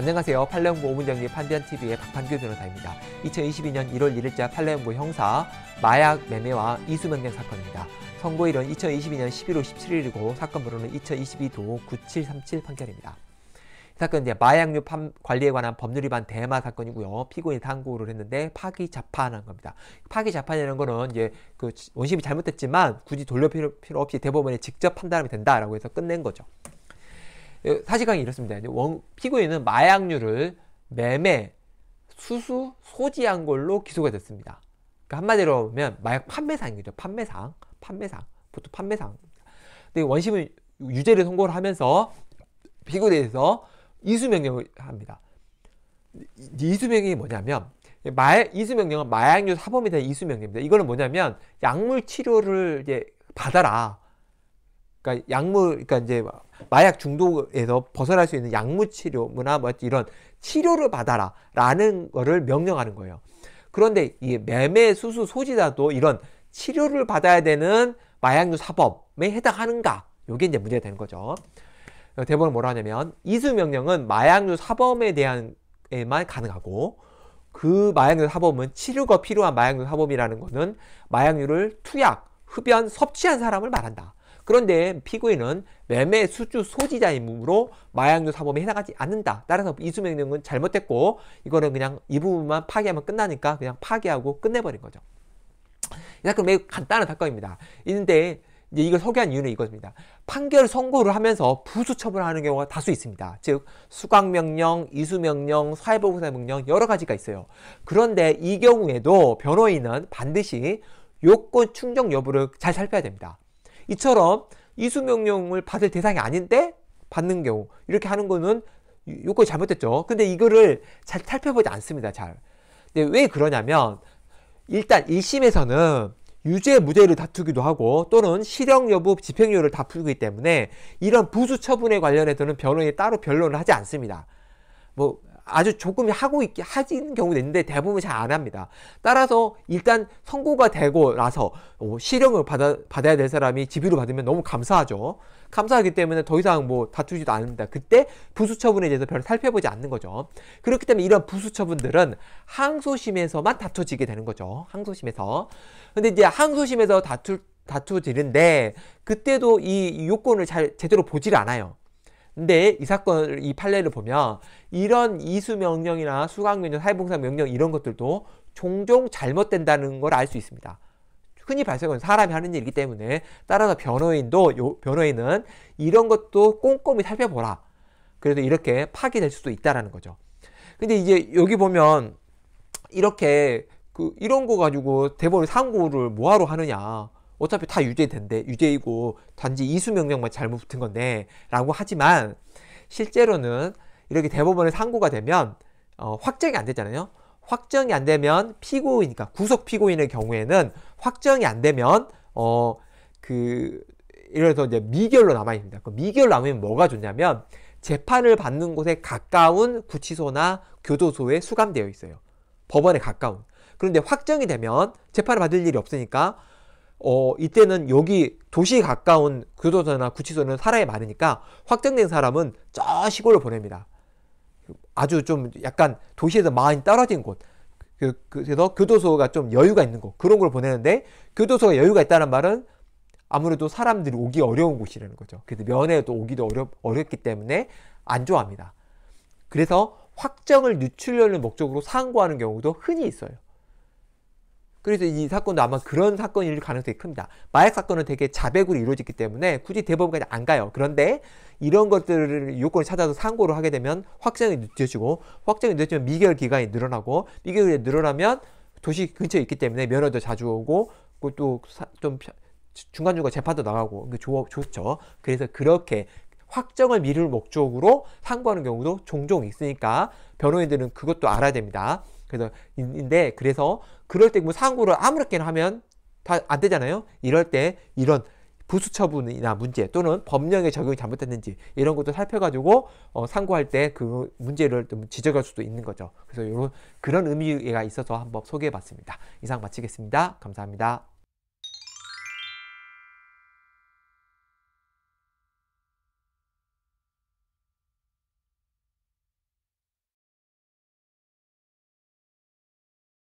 안녕하세요. 팔레연구 오문정리 판디안TV의 박판규 변호사입니다. 2022년 1월 1일자 팔레연구 형사 마약 매매와 이수명령 사건입니다. 선고일은 2022년 11월 17일이고 사건 번호는 2022도 9737 판결입니다. 이 사건 이제 마약류 판, 관리에 관한 법률 위반 대마 사건이고요. 피고인이 상고를 했는데 파기 자판한 겁니다. 파기 자판이라는 거는 이제 그 원심이 잘못됐지만 굳이 돌려 필요, 필요 없이 대법원에 직접 판단하면 된다라고 해서 끝낸 거죠. 예, 사실관계 이렇습니다. 원, 피고인은 마약류를 매매, 수수, 소지한 걸로 기소가 됐습니다. 그러니까 한마디로 보면 마약 판매상이죠. 판매상, 판매상, 보통 판매상. 근데 원심은 유죄를 선고를 하면서 피고에대해서 이수명령을 합니다. 이수명령이 뭐냐면 이수명령은 마약류 사범에 대한 이수명령입니다. 이거는 뭐냐면 약물 치료를 이제 받아라. 그러니까 약물, 그러니까 이제 마약 중독에서 벗어날 수 있는 약물 치료나 뭐 이런 치료를 받아라라는 거를 명령하는 거예요. 그런데 이 매매 수수 소지자도 이런 치료를 받아야 되는 마약류 사범에 해당하는가? 요게 이제 문제가 되는 거죠. 어, 대법은 뭐라 하냐면 이수 명령은 마약류 사범에 대한에만 가능하고 그 마약류 사범은 치료가 필요한 마약류 사범이라는 것은 마약류를 투약, 흡연, 섭취한 사람을 말한다. 그런데 피고인은 매매 수주 소지자이므로 마약류 사범에 해당하지 않는다. 따라서 이수 명령은 잘못됐고 이거는 그냥 이 부분만 파기하면 끝나니까 그냥 파기하고 끝내버린 거죠. 이 사건 매우 간단한 사건입니다. 있는데 이제 이걸 소개한 이유는 이것입니다. 판결 선고를 하면서 부수 처분하는 경우가 다수 있습니다. 즉 수강 명령, 이수 명령, 사회보호사 명령 여러 가지가 있어요. 그런데 이 경우에도 변호인은 반드시 요건 충족 여부를 잘 살펴야 됩니다. 이처럼 이수 명령을 받을 대상이 아닌데 받는 경우 이렇게 하는 거는 요건이 잘못됐죠. 근데 이거를 잘 살펴보지 않습니다. 잘. 근데 왜 그러냐면 일단 1심에서는 유죄 무죄를 다투기도 하고 또는 실형 여부 집행유예를 다투기 때문에 이런 부수 처분에 관련해서는 변호인이 따로 변론을 하지 않습니다. 뭐 아주 조금 하고 있긴 하는 경우도 있는데 대부분 잘 안 합니다. 따라서 일단 선고가 되고 나서 어, 실형을 받아, 받아야 될 사람이 집유로 받으면 너무 감사하죠. 감사하기 때문에 더 이상 뭐 다투지도 않는다. 그때 부수 처분에 대해서 별로 살펴보지 않는 거죠. 그렇기 때문에 이런 부수 처분들은 항소심에서만 다투지게 되는 거죠. 항소심에서. 근데 이제 항소심에서 다툴 다투지는데 그때도 이 요건을 잘 제대로 보질 않아요. 근데 이 사건, 을이 판례를 보면 이런 이수 명령이나 수강 명령, 사회봉사 명령 이런 것들도 종종 잘못된다는 걸 알 수 있습니다. 흔히 발생하는 사람이 하는 일이기 때문에 따라서 변호인도 요, 변호인은 이런 것도 꼼꼼히 살펴보라. 그래서 이렇게 파기될 수도 있다라는 거죠. 근데 이제 여기 보면 이렇게 그 이런 거 가지고 대법원 상고를 뭐하러 하느냐 어차피 다 유죄된데 유죄이고 단지 이수 명령만 잘못 붙은 건데라고 하지만 실제로는 이렇게 대법원에 상고가 되면 어, 확정이 안 되잖아요. 확정이 안 되면 피고이니까 구속 피고인의 경우에는 확정이 안 되면 어 그 이래서 이제 미결로 남아 있습니다. 그 미결 남으면 뭐가 좋냐면 재판을 받는 곳에 가까운 구치소나 교도소에 수감되어 있어요. 법원에 가까운. 그런데 확정이 되면 재판을 받을 일이 없으니까 어, 이때는 여기 도시 가까운 교도소나 구치소는 사람이 많으니까 확정된 사람은 저 시골로 보냅니다. 아주 좀 약간 도시에서 많이 떨어진 곳. 그, 그, 그래서 교도소가 좀 여유가 있는 곳. 그런 걸 보내는데 교도소가 여유가 있다는 말은 아무래도 사람들이 오기 어려운 곳이라는 거죠. 그래서 면회도 오기도 어렵, 어렵기 때문에 안 좋아합니다. 그래서 확정을 늦추려는 목적으로 상고하는 경우도 흔히 있어요. 그래서 이 사건도 아마 그런 사건일 가능성이 큽니다. 마약 사건은 되게 자백으로 이루어졌기 때문에 굳이 대법원까지 안 가요. 그런데 이런 것들을 요건을 찾아서 상고를 하게 되면 확정이 늦어지고 확정이 늦어지면 미결 기간이 늘어나고 미결이 늘어나면 도시 근처에 있기 때문에 면허도 자주 오고 그좀 중간중간 재판도 나가고 좋죠. 그래서 그렇게 확정을 미룰 목적으로 상고하는 경우도 종종 있으니까 변호인들은 그것도 알아야 됩니다. 그래서 인데 그래서 그럴 때 뭐 상고를 아무렇게나 하면 다 안 되잖아요. 이럴 때 이런 부수 처분이나 문제 또는 법령의 적용이 잘못됐는지 이런 것도 살펴가지고 어, 상고할 때 그 문제를 좀 지적할 수도 있는 거죠. 그래서 이런 그런 의미가 있어서 한번 소개해봤습니다. 이상 마치겠습니다. 감사합니다.